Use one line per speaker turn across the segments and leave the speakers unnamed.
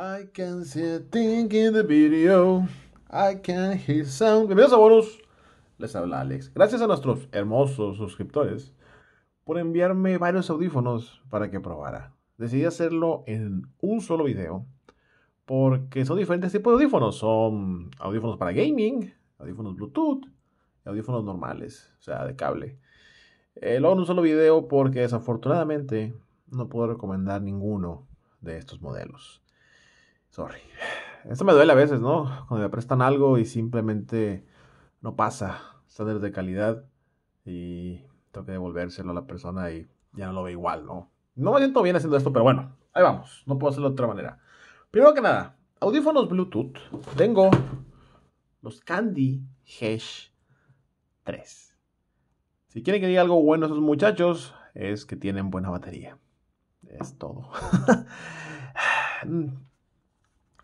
I can see a thing in the video. I can hear sound. Bienvenidos a Bonus. Les habla Alex. Gracias a nuestros hermosos suscriptores por enviarme varios audífonos para que probara. Decidí hacerlo en un solo video porque son diferentes tipos de audífonos. Son audífonos para gaming, audífonos Bluetooth y audífonos normales, o sea, de cable. Eh, lo hago en un solo video porque desafortunadamente no puedo recomendar ninguno de estos modelos. Sorry. Esto me duele a veces, ¿no? Cuando me prestan algo y simplemente no pasa. Está de calidad y tengo que devolvérselo a la persona y ya no lo ve igual, ¿no? No me siento bien haciendo esto, pero bueno, ahí vamos. No puedo hacerlo de otra manera. Primero que nada, audífonos Bluetooth. Tengo los Candy Hesh 3. Si quieren que diga algo bueno a esos muchachos, es que tienen buena batería. Es todo. Mm,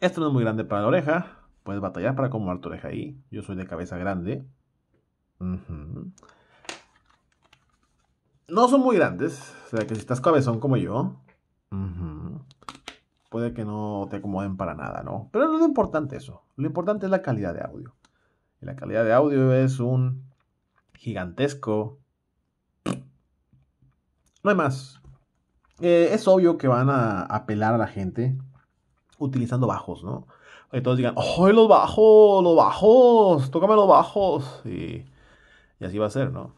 esto no es muy grande para la oreja. Puedes batallar para acomodar tu oreja ahí. Yo soy de cabeza grande. No son muy grandes. O sea que si estás cabezón como yo, puede que no te acomoden para nada, ¿no? Pero no es lo importante eso. Lo importante es la calidad de audio. Y la calidad de audio es un gigantesco. No hay más. Eh, es obvio que van a apelar a la gente utilizando bajos, ¿no? Y todos digan, ¡oh! los bajos! ¡Los bajos! ¡Tócame los bajos! Y, así va a ser, ¿no?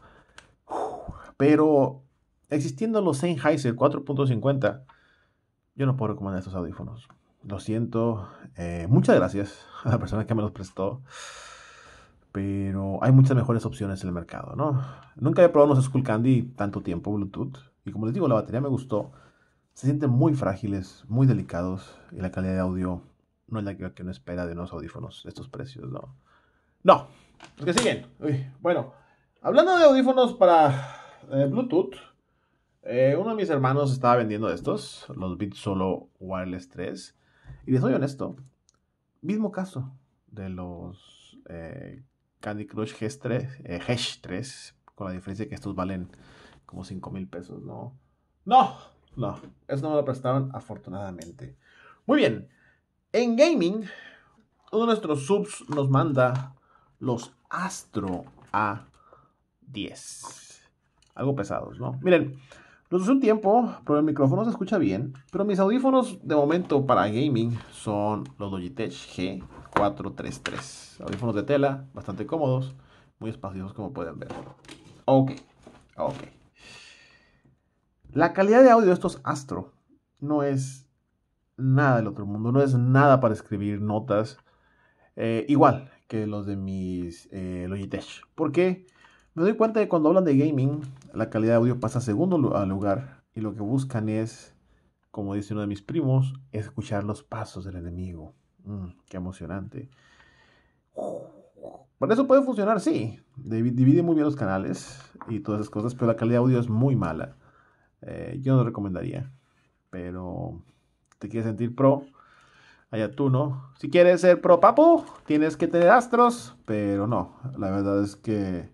pero existiendo los Sennheiser 4.50, yo no puedo recomendar estos audífonos. Lo siento. Eh, muchas gracias a la persona que me los prestó. Pero hay muchas mejores opciones en el mercado, ¿no? Nunca había probado unos Skullcandy Candy tanto tiempo, Bluetooth. Y como les digo, la batería me gustó se sienten muy frágiles, muy delicados y la calidad de audio no es la que uno espera de unos audífonos de estos precios, ¿no? No, los que siguen. bueno, hablando de audífonos para eh, Bluetooth, eh, uno de mis hermanos estaba vendiendo estos, los Beats Solo Wireless 3, y les soy honesto, mismo caso de los eh, Candy Crush G3, h 3, con la diferencia que estos valen como 5 mil pesos, ¿no? No, no, eso no me lo prestaron, afortunadamente. Muy bien. En gaming, uno de nuestros subs nos manda los Astro A10. Algo pesados, ¿no? Miren, usé un tiempo, pero el micrófono se escucha bien, pero mis audífonos de momento para gaming son los Logitech G433. Audífonos de tela, bastante cómodos, muy espaciosos como pueden ver. Ok, ok. La calidad de audio de estos Astro no es nada del otro mundo, no es nada para escribir notas eh, igual que los de mis eh, Logitech. Porque me doy cuenta que cuando hablan de gaming, la calidad de audio pasa a segundo lugar y lo que buscan es, como dice uno de mis primos, escuchar los pasos del enemigo. Mm, qué emocionante. Bueno eso puede funcionar, sí. Divide muy bien los canales y todas esas cosas, pero la calidad de audio es muy mala. Eh, yo no recomendaría. Pero te quieres sentir pro, allá tú no. Si quieres ser pro papu, tienes que tener astros, pero no. La verdad es que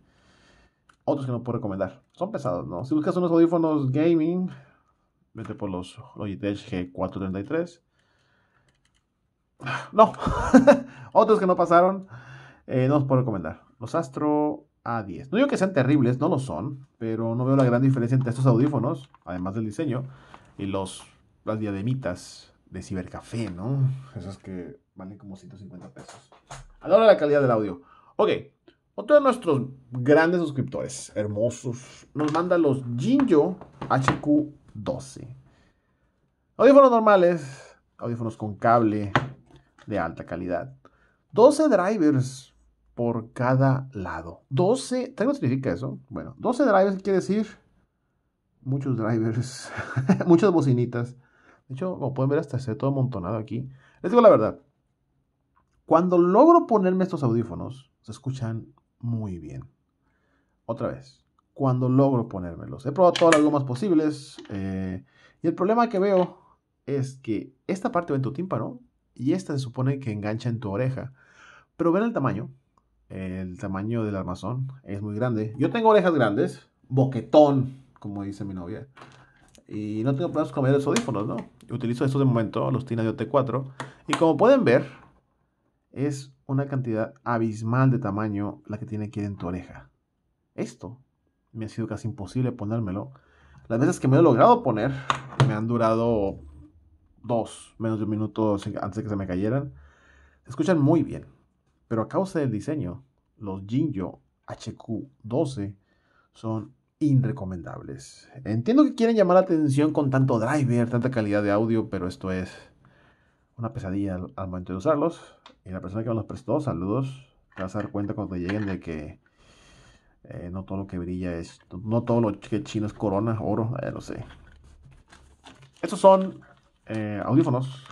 otros que no puedo recomendar. Son pesados, ¿no? Si buscas unos audífonos gaming, vete por los Logitech G433. No, otros que no pasaron, eh, no puedo recomendar. Los Astro a10. No digo que sean terribles, no lo son, pero no veo la gran diferencia entre estos audífonos, además del diseño, y los, las diademitas de cibercafé, ¿no? Esas que valen como 150 pesos. ahora la calidad del audio. Ok, otro de nuestros grandes suscriptores, hermosos, nos manda los Jinjo HQ12. Audífonos normales, audífonos con cable de alta calidad. 12 drivers por cada lado. 12, ¿Tengo qué significa eso? Bueno, 12 drivers quiere decir muchos drivers, muchas bocinitas. De hecho, como pueden ver, hasta se todo amontonado aquí. Les digo la verdad, cuando logro ponerme estos audífonos, se escuchan muy bien. Otra vez, cuando logro ponérmelos. He probado todas las lomas posibles. Eh, y el problema que veo es que esta parte va en tu tímpano y esta se supone que engancha en tu oreja. Pero ven el tamaño, el tamaño del armazón es muy grande. Yo tengo orejas grandes, boquetón, como dice mi novia. Y no tengo problemas con medios los audífonos, ¿no? Utilizo estos de momento, los Tina de OT4. Y como pueden ver, es una cantidad abismal de tamaño la que tiene aquí en tu oreja. Esto me ha sido casi imposible ponérmelo. Las veces que me he logrado poner, me han durado dos, menos de un minuto antes de que se me cayeran. Se escuchan muy bien. Pero a causa del diseño, los Jinjo HQ12 son irrecomendables. Entiendo que quieren llamar la atención con tanto driver, tanta calidad de audio, pero esto es una pesadilla al, momento de usarlos. Y la persona que nos los prestó, saludos, te vas a dar cuenta cuando lleguen de que eh, no todo lo que brilla es, no todo lo que chino es corona, oro, ya eh, lo sé. Estos son eh, audífonos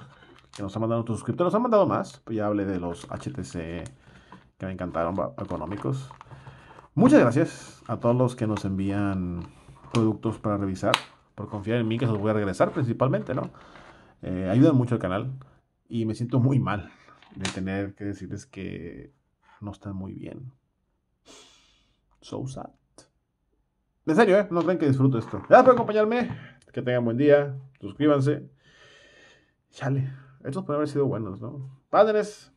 que nos han mandado Otros suscriptores. Nos han mandado más, pues ya hablé de los HTC que me encantaron, económicos. Muchas gracias a todos los que nos envían productos para revisar, por confiar en mí que se los voy a regresar principalmente, ¿no? Eh, ayudan mucho al canal y me siento muy mal de tener que decirles que no está muy bien. So sad. En serio, ¿eh? No creen que disfruto esto. Gracias por acompañarme. Que tengan buen día. Suscríbanse. Chale. Estos pueden haber sido buenos, ¿no? Padres,